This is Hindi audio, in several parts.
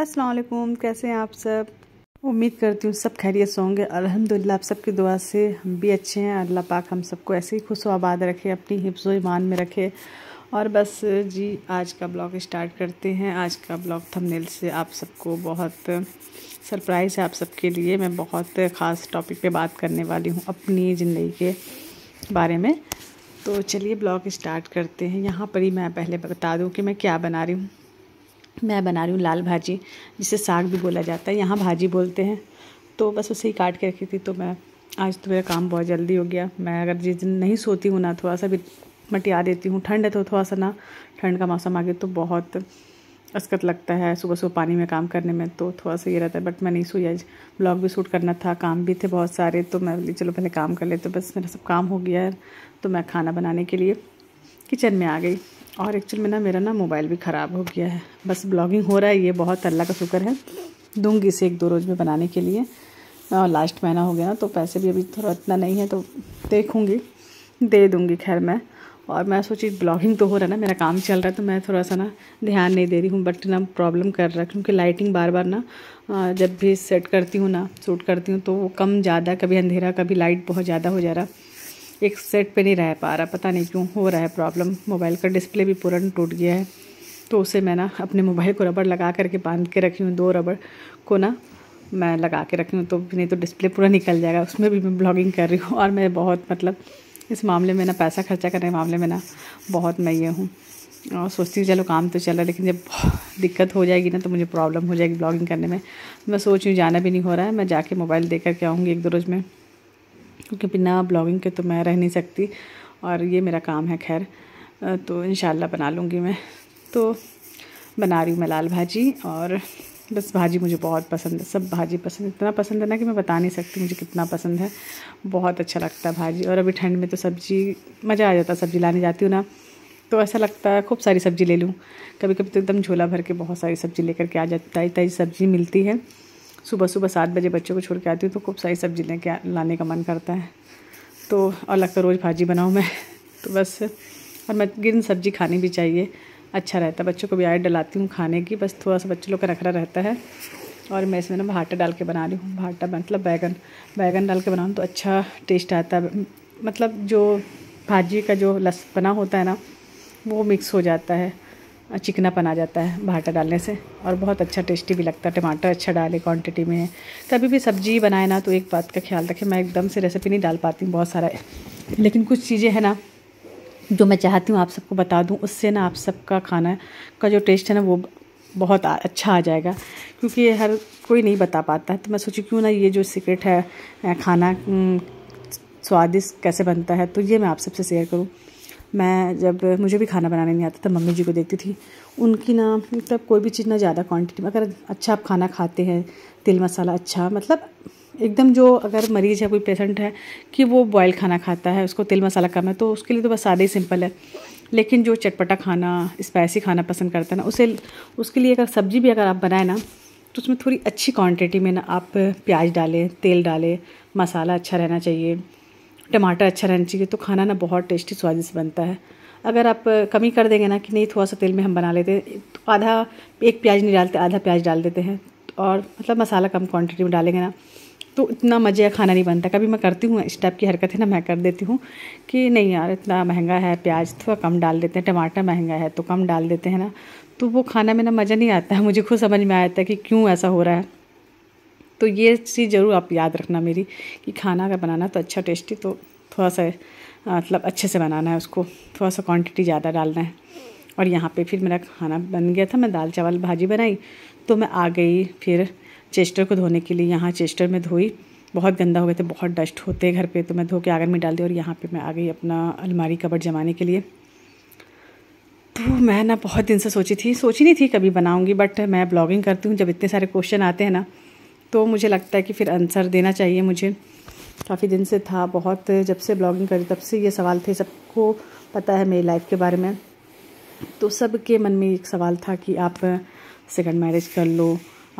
असलकुम कैसे हैं आप सब उम्मीद करती हूँ सब खैरियत से होंगे अलहमदिल्ला आप सबकी दुआ से हम भी अच्छे हैं अल्लाह पाक हम सबको ऐसे ही खुश आबाद रखे अपनी हिफ्ज़ ईमान में रखे और बस जी आज का ब्लॉग स्टार्ट करते हैं आज का ब्लॉग थंबनेल से आप सबको बहुत सरप्राइज़ है आप सबके लिए मैं बहुत ख़ास टॉपिक पे बात करने वाली हूँ अपनी ज़िंदगी के बारे में तो चलिए ब्लॉग स्टार्ट करते हैं यहाँ पर ही मैं पहले बता दूँ कि मैं क्या बना रही हूँ मैं बना रही हूँ लाल भाजी जिसे साग भी बोला जाता है यहाँ भाजी बोलते हैं तो बस उसे ही काट के रखी थी तो मैं आज तो मेरा काम बहुत जल्दी हो गया मैं अगर जिस दिन नहीं सोती हूँ ना थोड़ा सा भी मटिया देती हूँ ठंड है तो थोड़ा सा ना ठंड का मौसम आ गया तो बहुत असकत लगता है सुबह सुबह पानी में काम करने में तो थोड़ा सा ये रहता है बट मैं नहीं सोई आज ब्लॉग भी शूट करना था काम भी थे बहुत सारे तो मैं बोली चलो पहले काम कर ले तो बस मेरा सब काम हो गया है तो मैं खाना बनाने के लिए किचन में आ गई और एक्चुअल में ना मेरा ना मोबाइल भी ख़राब हो गया है बस ब्लॉगिंग हो रहा है ये बहुत अल्लाह का शुक्र है दूंगी इसे एक दो रोज़ में बनाने के लिए लास्ट महीना हो गया ना तो पैसे भी अभी थोड़ा इतना नहीं है तो देखूँगी दे दूँगी खैर मैं और मैं सोची ब्लॉगिंग तो हो रहा है ना मेरा काम चल रहा है तो मैं थोड़ा सा ना ध्यान नहीं दे रही हूँ बट ना प्रॉब्लम कर रहा है क्योंकि लाइटिंग बार बार ना जब भी सेट करती हूँ ना सूट करती हूँ तो वो कम ज़्यादा कभी अंधेरा कभी लाइट बहुत ज़्यादा हो जा रहा है एक सेट पे नहीं रह पा रहा पता नहीं क्यों हो रहा है प्रॉब्लम मोबाइल का डिस्प्ले भी पूरा टूट गया है तो उसे मैं ना अपने मोबाइल को रबड़ लगा करके बांध के रखी हूँ दो रबड़ को ना मैं लगा के रखी हूँ तो नहीं तो डिस्प्ले पूरा निकल जाएगा उसमें भी मैं ब्लॉगिंग कर रही हूँ और मैं बहुत मतलब इस मामले में ना पैसा खर्चा करने के मामले में ना बहुत मैं ये हूँ और सोचती हूँ चलो काम तो चल रहा है लेकिन जब दिक्कत हो जाएगी ना तो मुझे प्रॉब्लम हो जाएगी ब्लॉगिंग करने में मैं सोच रही हूँ जाना भी नहीं हो रहा है मैं जाके मोबाइल दे करके आऊँगी एक दो रोज़ में क्योंकि बिना ब्लॉगिंग के तो मैं रह नहीं सकती और ये मेरा काम है खैर तो इन बना लूँगी मैं तो बना रही हूँ मैं लाल भाजी और बस भाजी मुझे बहुत पसंद है सब भाजी पसंद इतना पसंद है ना कि मैं बता नहीं सकती मुझे कितना पसंद है बहुत अच्छा लगता है भाजी और अभी ठंड में तो सब्ज़ी मज़ा आ जाता है सब्ज़ी लाने जाती हूँ ना तो ऐसा लगता है खूब सारी सब्ज़ी ले लूँ कभी कभी तो एकदम झोला भर के बहुत सारी सब्ज़ी लेकर के आ जाती ताज़ी ताज़ी सब्ज़ी मिलती है सुबह सुबह सात बजे बच्चों को छोड़ के आती हूँ तो खूब सारी सब्जी लेके लाने का मन करता है तो और लगता रोज़ भाजी बनाऊँ मैं तो बस और मैं ग्रीन सब्जी खानी भी चाहिए अच्छा रहता है बच्चों को भी आयत डलाती हूँ खाने की बस थोड़ा सा बच्चे लोग का रखरा रहता है और मैं इसमें ना भाटा डाल के बना रही हूँ भाटा मतलब बैगन बैगन डाल के बनाऊँ तो अच्छा टेस्ट आता है मतलब जो भाजी का जो लस बना होता है ना वो मिक्स हो जाता है चिकनापन आ जाता है भाटा डालने से और बहुत अच्छा टेस्टी भी लगता है टमाटर अच्छा डाले क्वांटिटी में कभी भी सब्जी बनाए ना तो एक बात का ख्याल रखें मैं एकदम से रेसिपी नहीं डाल पाती हूँ बहुत सारा लेकिन कुछ चीज़ें हैं ना जो मैं चाहती हूँ आप सबको बता दूँ उससे ना आप सबका खाना का जो टेस्ट है ना वो बहुत अच्छा आ जाएगा क्योंकि हर कोई नहीं बता पाता तो मैं सोची क्यों ना ये जो सीक्रेट है खाना स्वादिष्ट कैसे बनता है तो ये मैं आप सबसे शेयर करूँ मैं जब मुझे भी खाना बनाने नहीं आता तब मम्मी जी को देखती थी उनकी ना मतलब कोई भी चीज़ ना ज़्यादा क्वांटिटी में अगर अच्छा आप खाना खाते हैं तेल मसाला अच्छा मतलब एकदम जो अगर मरीज़ है कोई पेशेंट है कि वो बॉयल खाना खाता है उसको तेल मसाला कम है तो उसके लिए तो बस सादा ही सिंपल है लेकिन जो चटपटा खाना स्पाइसी खाना पसंद करता है ना उसे उसके लिए अगर सब्ज़ी भी अगर आप बनाए ना तो उसमें थोड़ी अच्छी क्वांटिटी में ना आप प्याज डालें तेल डालें मसाला अच्छा रहना चाहिए टमाटर अच्छा रहना चाहिए तो खाना ना बहुत टेस्टी स्वादिष्ट बनता है अगर आप कमी कर देंगे ना कि नहीं थोड़ा सा तेल में हम बना लेते हैं तो आधा एक प्याज नहीं डालते आधा प्याज डाल देते हैं और मतलब मसाला कम क्वांटिटी में डालेंगे ना तो इतना मजे का खाना नहीं बनता कभी मैं करती हूँ इस टाइप की हरकत है ना मैं कर देती हूँ कि नहीं यार इतना महंगा है प्याज थोड़ा कम डाल देते हैं टमाटर महंगा है तो कम डाल देते हैं ना तो वो खाना में ना मज़ा नहीं आता है मुझे खुद समझ में आया है कि क्यों ऐसा हो रहा है तो ये चीज़ ज़रूर आप याद रखना मेरी कि खाना अगर बनाना तो अच्छा टेस्टी तो थोड़ा सा मतलब अच्छे से बनाना है उसको थोड़ा सा क्वांटिटी ज़्यादा डालना है और यहाँ पे फिर मेरा खाना बन गया था मैं दाल चावल भाजी बनाई तो मैं आ गई फिर चेस्टर को धोने के लिए यहाँ चेस्टर में धोई बहुत गंदा हो गए थे बहुत डस्ट होते घर पे तो मैं धो के आगन में डाल दी और यहाँ पे मैं आ गई अपना अलमारी कबड़ जमाने के लिए तो मैं ना बहुत दिन से सोची थी सोची नहीं थी कभी बनाऊँगी बट मैं ब्लॉगिंग करती हूँ जब इतने सारे क्वेश्चन आते हैं ना तो मुझे लगता है कि फिर आंसर देना चाहिए मुझे काफ़ी दिन से था बहुत जब से ब्लॉगिंग करी तब से ये सवाल थे सबको पता है मेरी लाइफ के बारे में तो सब के मन में एक सवाल था कि आप सेकंड मैरिज कर लो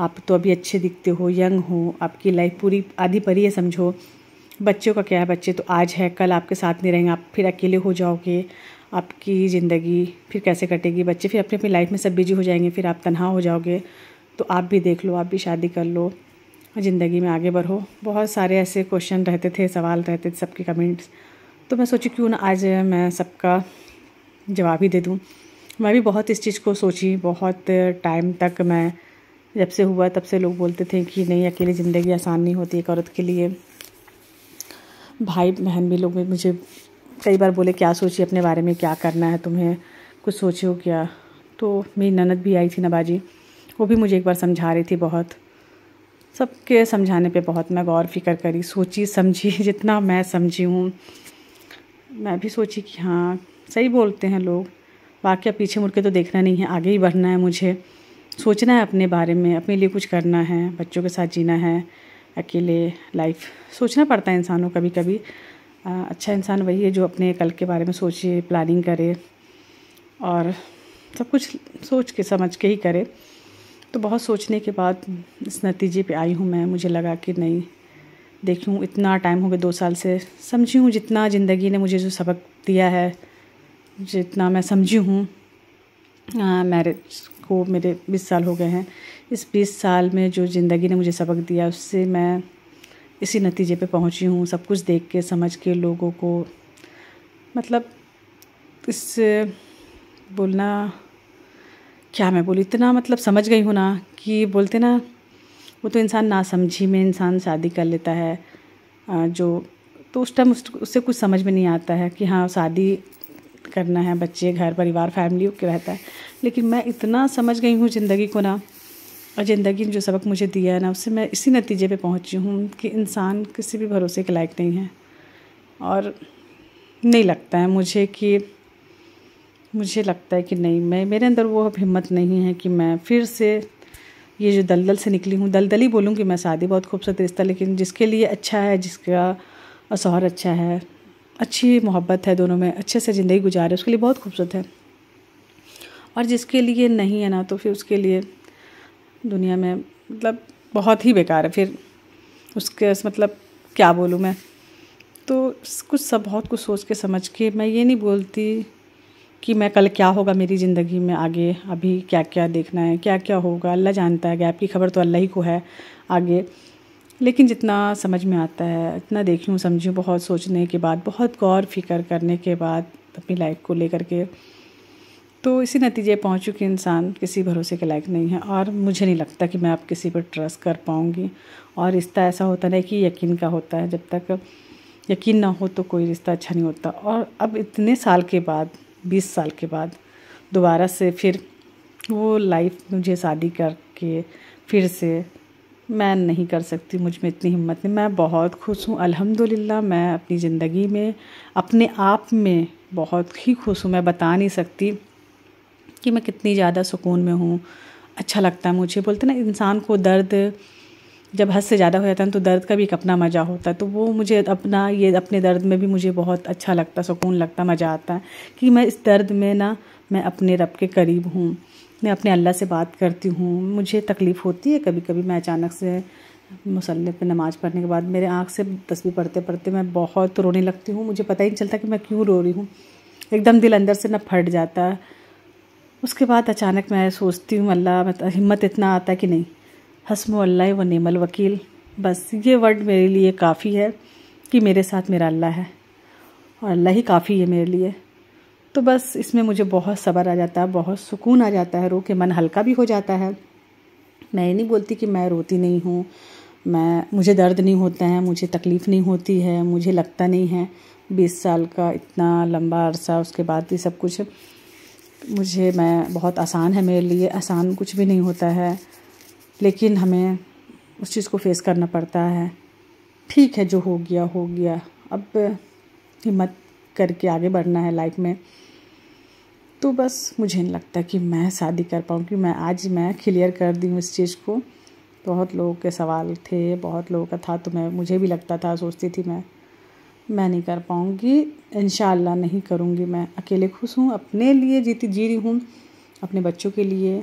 आप तो अभी अच्छे दिखते हो यंग हो आपकी लाइफ पूरी आधी परी है समझो बच्चों का क्या है बच्चे तो आज है कल आपके साथ नहीं रहेंगे आप फिर अकेले हो जाओगे आपकी ज़िंदगी फिर कैसे कटेगी बच्चे फिर अपनी अपनी लाइफ में सब बिजी हो जाएंगे फिर आप तनहा हो जाओगे तो आप भी देख लो आप भी शादी कर लो ज़िंदगी में आगे बढ़ो बहुत सारे ऐसे क्वेश्चन रहते थे सवाल रहते थे सबके कमेंट्स तो मैं सोची क्यों ना आज मैं सबका जवाब ही दे दूँ मैं भी बहुत इस चीज़ को सोची बहुत टाइम तक मैं जब से हुआ तब से लोग बोलते थे कि नहीं अकेली ज़िंदगी आसान नहीं होती एक औरत के लिए भाई बहन भी लोग भी मुझे कई बार बोले क्या सोची अपने बारे में क्या करना है तुम्हें कुछ सोचे हो क्या तो मेरी ननद भी आई थी नबाजी वो भी मुझे एक बार समझा रही थी बहुत सबके समझाने पे बहुत मैं गौर फिक्र करी सोची समझी जितना मैं समझी हूँ मैं भी सोची कि हाँ सही बोलते हैं लोग वाक्य पीछे मुड़ के तो देखना नहीं है आगे ही बढ़ना है मुझे सोचना है अपने बारे में अपने लिए कुछ करना है बच्चों के साथ जीना है अकेले लाइफ सोचना पड़ता है इंसानों कभी कभी आ, अच्छा इंसान वही है जो अपने कल के बारे में सोचे प्लानिंग करे और सब कुछ सोच के समझ के ही करे तो बहुत सोचने के बाद इस नतीजे पे आई हूँ मैं मुझे लगा कि नहीं देखूँ इतना टाइम हो गया दो साल से समझी हूँ जितना ज़िंदगी ने मुझे जो सबक दिया है जितना मैं समझी हूँ मैरिज को मेरे बीस साल हो गए हैं इस बीस साल में जो ज़िंदगी ने मुझे सबक दिया उससे मैं इसी नतीजे पे पहुँची हूँ सब कुछ देख के समझ के लोगों को मतलब इससे बोलना क्या मैं बोलूँ इतना मतलब समझ गई हूँ ना कि बोलते ना वो तो इंसान ना समझी में इंसान शादी कर लेता है जो तो उस टाइम उस, उससे कुछ समझ में नहीं आता है कि हाँ शादी करना है बच्चे घर परिवार फैमिली के रहता है लेकिन मैं इतना समझ गई हूँ ज़िंदगी को ना और ज़िंदगी ने जो सबक मुझे दिया है ना उससे मैं इसी नतीजे पे पहुँची हूँ कि इंसान किसी भी भरोसे के लायक नहीं है और नहीं लगता है मुझे कि मुझे लगता है कि नहीं मैं मेरे अंदर वो हिम्मत नहीं है कि मैं फिर से ये जो दलदल से निकली हूँ दलदली बोलूँ कि मैं शादी बहुत खूबसूरत रिश्ता लेकिन जिसके लिए अच्छा है जिसका शौहर अच्छा है अच्छी मोहब्बत है दोनों में अच्छे से ज़िंदगी गुजारे उसके लिए बहुत खूबसूरत है और जिसके लिए नहीं है ना तो फिर उसके लिए दुनिया में मतलब बहुत ही बेकार है फिर उसके मतलब क्या बोलूँ मैं तो कुछ सब बहुत कुछ सोच के समझ के मैं ये नहीं बोलती कि मैं कल क्या होगा मेरी ज़िंदगी में आगे अभी क्या क्या देखना है क्या क्या होगा अल्लाह जानता है गैप की खबर तो अल्लाह ही को है आगे लेकिन जितना समझ में आता है इतना देखूँ समझूँ बहुत सोचने के बाद बहुत गौर फिक्र करने के बाद अपनी लाइफ को लेकर के तो इसी नतीजे पहुँचूँ कि इंसान किसी भरोसे के लायक नहीं है और मुझे नहीं लगता कि मैं आप किसी पर ट्रस्ट कर पाऊँगी और रिश्ता ऐसा होता नहीं कि यकीन का होता है जब तक यकीन ना हो तो कोई रिश्ता अच्छा नहीं होता और अब इतने साल के बाद बीस साल के बाद दोबारा से फिर वो लाइफ मुझे शादी करके फिर से मैं नहीं कर सकती मुझ में इतनी हिम्मत नहीं मैं बहुत खुश हूँ अल्हम्दुलिल्लाह मैं अपनी ज़िंदगी में अपने आप में बहुत ही खुश हूँ मैं बता नहीं सकती कि मैं कितनी ज़्यादा सुकून में हूँ अच्छा लगता है मुझे बोलते ना इंसान को दर्द जब हद से ज़्यादा हो जाता है तो दर्द का भी एक अपना मज़ा होता है तो वो मुझे अपना ये अपने दर्द में भी मुझे बहुत अच्छा लगता सुकून लगता मज़ा आता है कि मैं इस दर्द में ना मैं अपने रब के करीब हूँ मैं अपने अल्लाह से बात करती हूँ मुझे तकलीफ़ होती है कभी कभी मैं अचानक से मुसल पे नमाज़ पढ़ने के बाद मेरे आँख से तस्वीर पढ़ते पढ़ते मैं बहुत रोने लगती हूँ मुझे पता ही नहीं चलता कि मैं क्यों रो रही हूँ एकदम दिल अंदर से ना फट जाता है उसके बाद अचानक मैं सोचती हूँ अल्लाह हिम्मत इतना आता है कि नहीं हसमो अल्लाह व नेमल वकील बस ये वर्ड मेरे लिए काफ़ी है कि मेरे साथ मेरा अल्लाह है और अल्लाह ही काफ़ी है मेरे लिए तो बस इसमें मुझे बहुत सब्र आ जाता है बहुत सुकून आ जाता है रो के मन हल्का भी हो जाता है मैं ये नहीं बोलती कि मैं रोती नहीं हूँ मैं मुझे दर्द नहीं होता है मुझे तकलीफ़ नहीं होती है मुझे लगता नहीं है बीस साल का इतना लंबा अरसा उसके बाद ये सब कुछ मुझे मैं बहुत आसान है मेरे लिए आसान कुछ भी नहीं होता है लेकिन हमें उस चीज़ को फेस करना पड़ता है ठीक है जो हो गया हो गया अब हिम्मत करके आगे बढ़ना है लाइफ में तो बस मुझे नहीं लगता कि मैं शादी कर पाऊँ कि मैं आज मैं क्लियर कर दी इस चीज़ को बहुत लोगों के सवाल थे बहुत लोगों का था तो मैं मुझे भी लगता था सोचती थी मैं मैं नहीं कर पाऊँगी इन नहीं करूँगी मैं अकेले खुश हूँ अपने लिए जीती जी रही हूँ अपने बच्चों के लिए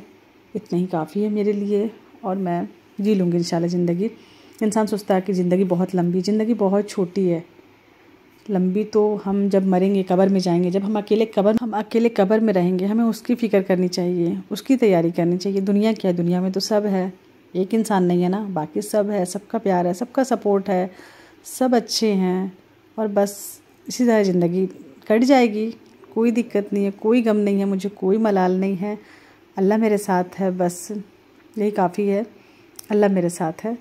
इतना ही काफ़ी है मेरे लिए और मैं जी लूँगी इन ज़िंदगी इंसान सोचता है कि ज़िंदगी बहुत लंबी ज़िंदगी बहुत छोटी है लंबी तो हम जब मरेंगे कब्र में जाएंगे जब हम अकेले कब्र हम अकेले कब्र में रहेंगे हमें उसकी फ़िक्र करनी चाहिए उसकी तैयारी करनी चाहिए दुनिया क्या है दुनिया में तो सब है एक इंसान नहीं है ना बाकी सब है सबका प्यार है सबका सपोर्ट है सब अच्छे हैं और बस इसी तरह ज़िंदगी कट जाएगी कोई दिक्कत नहीं है कोई गम नहीं है मुझे कोई मलाल नहीं है अल्लाह मेरे साथ है बस यही काफ़ी है अल्लाह मेरे साथ है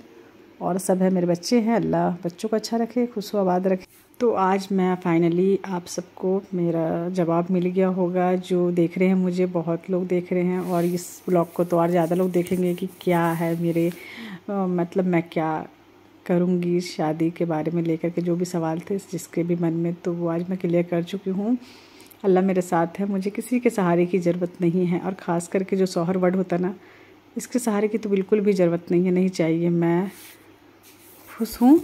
और सब है मेरे बच्चे हैं अल्लाह बच्चों को अच्छा रखे खुश आबाद रखे तो आज मैं फ़ाइनली आप सबको मेरा जवाब मिल गया होगा जो देख रहे हैं मुझे बहुत लोग देख रहे हैं और इस ब्लॉग को तो और ज़्यादा लोग देखेंगे कि क्या है मेरे आ, मतलब मैं क्या करूँगी शादी के बारे में लेकर के जो भी सवाल थे जिसके भी मन में तो वो आज मैं क्लियर कर चुकी हूँ अल्लाह मेरे साथ है मुझे किसी के सहारे की ज़रूरत नहीं है और ख़ास करके जो सोहर वर्ड होता ना इसके सहारे की तो बिल्कुल भी ज़रूरत नहीं है नहीं चाहिए मैं खुश हूँ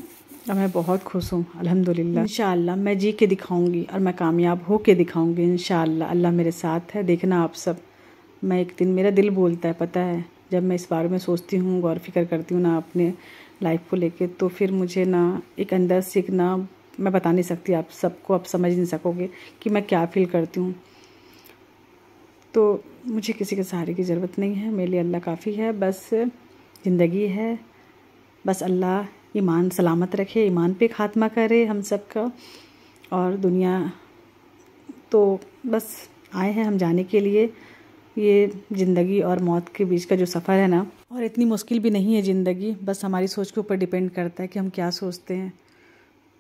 और मैं बहुत खुश हूँ अल्हम्दुलिल्लाह इन मैं जी के दिखाऊंगी और मैं कामयाब हो के दिखाऊंगी इन अल्लाह मेरे साथ है देखना आप सब मैं एक दिन मेरा दिल बोलता है पता है जब मैं इस बारे में सोचती हूँ गौर फिक्र करती हूँ ना अपने लाइफ को लेके तो फिर मुझे ना एक अंदर से एक ना मैं बता नहीं सकती आप सबको आप समझ नहीं सकोगे कि मैं क्या फील करती हूँ तो मुझे किसी के सहारे की ज़रूरत नहीं है मेरे लिए अल्लाह काफ़ी है बस ज़िंदगी है बस अल्लाह ईमान सलामत रखे ईमान पे खात्मा करे हम सब का और दुनिया तो बस आए हैं हम जाने के लिए ये ज़िंदगी और मौत के बीच का जो सफ़र है ना और इतनी मुश्किल भी नहीं है ज़िंदगी बस हमारी सोच के ऊपर डिपेंड करता है कि हम क्या सोचते हैं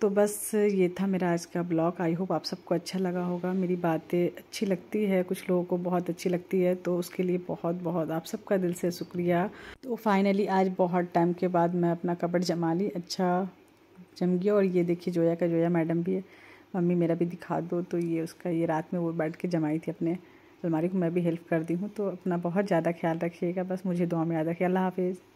तो बस ये था मेरा आज का ब्लॉग आई होप आप सबको अच्छा लगा होगा मेरी बातें अच्छी लगती है कुछ लोगों को बहुत अच्छी लगती है तो उसके लिए बहुत बहुत आप सबका दिल से शुक्रिया तो फाइनली आज बहुत टाइम के बाद मैं अपना कपड़ जमा ली अच्छा जम गया और ये देखिए जोया का जोया मैडम भी है मम्मी मेरा भी दिखा दो तो ये उसका ये रात में वो बैठ के जमाई थी अपने अलमारी को मैं भी हेल्प कर दी हूँ तो अपना बहुत ज़्यादा ख्याल रखिएगा बस मुझे दुआ में याद रखिए अल्लाह हाफिज़